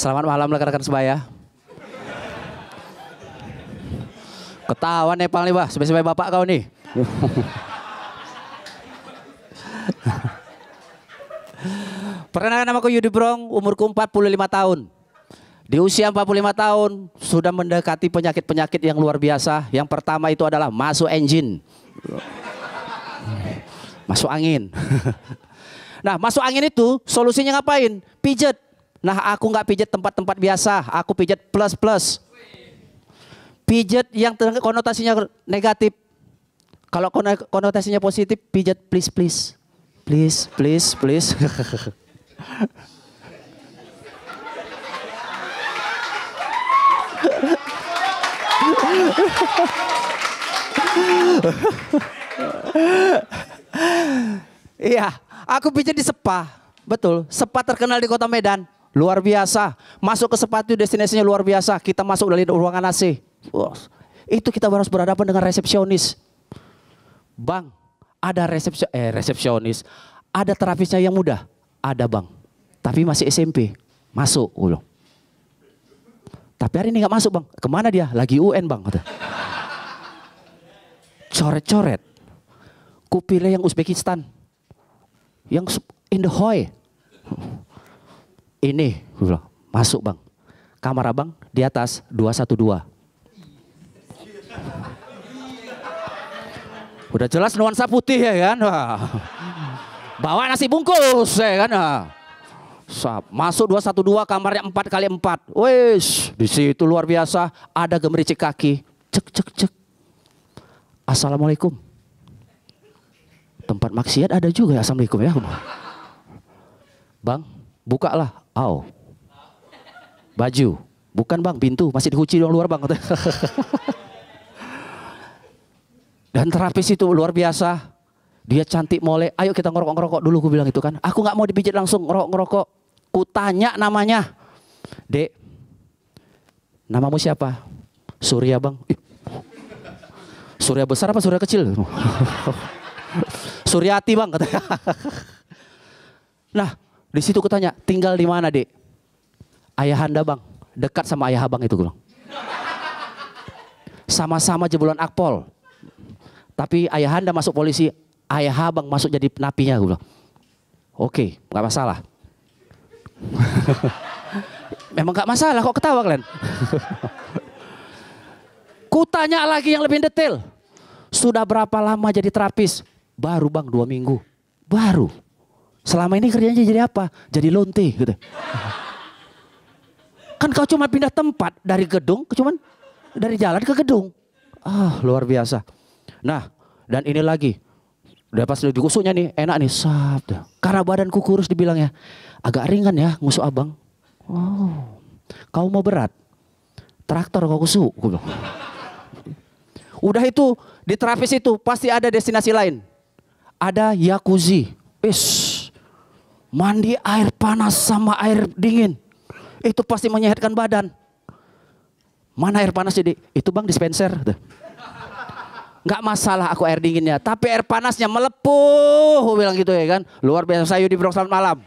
Selamat malam rekan-rekan sebaya. Ketawa nih Pak. nih, sebaik bapak kau nih. Perkenalkan nama aku Yudi Brong, umurku 45 tahun. Di usia 45 tahun sudah mendekati penyakit-penyakit yang luar biasa. Yang pertama itu adalah masuk engine. Masuk angin. Nah, masuk angin itu solusinya ngapain? Pijet. Nah aku nggak pijat tempat-tempat biasa, aku pijat plus-plus. Pijat yang konotasinya negatif. Kalau konotasinya positif, pijat please-please. Please, please, please. Iya, aku pijat di Sepa. Betul, Sepa terkenal di kota Medan. Luar biasa. Masuk ke sepatu destinasinya luar biasa. Kita masuk dari ruangan AC. Wow. Itu kita harus berhadapan dengan resepsionis. Bang, ada resepsionis, eh, resepsionis. Ada terapisnya yang muda. Ada bang. Tapi masih SMP. Masuk. Ulo. Oh, Tapi hari ini nggak masuk bang. Kemana dia? Lagi UN bang. Coret-coret. Kupilih yang Uzbekistan. Yang in the hoi ini masuk bang kamar abang di atas 212 udah jelas nuansa putih ya kan bawa nasi bungkus ya kan Masuk 212 kamarnya empat kali empat Wes, di situ luar biasa ada gemericik kaki. Cek cek cek. Assalamualaikum. Tempat maksiat ada juga ya. Assalamualaikum ya. Bang, bukalah How? Baju. Bukan bang, pintu. Masih dikunci di luar bang. Dan terapis itu luar biasa. Dia cantik mole, ayo kita ngerokok-ngerokok dulu. Aku bilang itu kan. Aku gak mau dipijit langsung ngerokok-ngerokok. Ku tanya namanya. Dek, namamu siapa? Surya bang. Surya besar apa surya kecil? Suryati bang katanya. nah, di situ kutanya, tinggal di mana, Dek? Ayah Anda Bang. Dekat sama ayah Abang itu, gue Sama-sama jebolan akpol. Tapi ayah Anda masuk polisi, ayah Abang masuk jadi napinya, gue bilang. Oke, okay, nggak masalah. Memang nggak masalah, kok ketawa kalian? Kutanya lagi yang lebih detail. Sudah berapa lama jadi terapis? Baru bang, dua minggu. Baru. Selama ini kerjanya jadi apa? Jadi lonte gitu. Kan kau cuma pindah tempat dari gedung ke cuman dari jalan ke gedung. Ah, luar biasa. Nah, dan ini lagi. Udah pas kusuknya nih, enak nih, sap. Karena badanku kurus ya Agak ringan ya ngusuk abang. Oh, kau mau berat? Traktor kau kusuk. Gue bilang. Udah itu, di terapis itu pasti ada destinasi lain. Ada Yakuzi. Ish. Mandi air panas sama air dingin. Itu pasti menyehatkan badan. Mana air panas jadi? Itu bang dispenser. Tuh. Gak masalah aku air dinginnya, tapi air panasnya melepuh. Aku bilang gitu ya kan. Luar biasa Sayu di Bronx malam.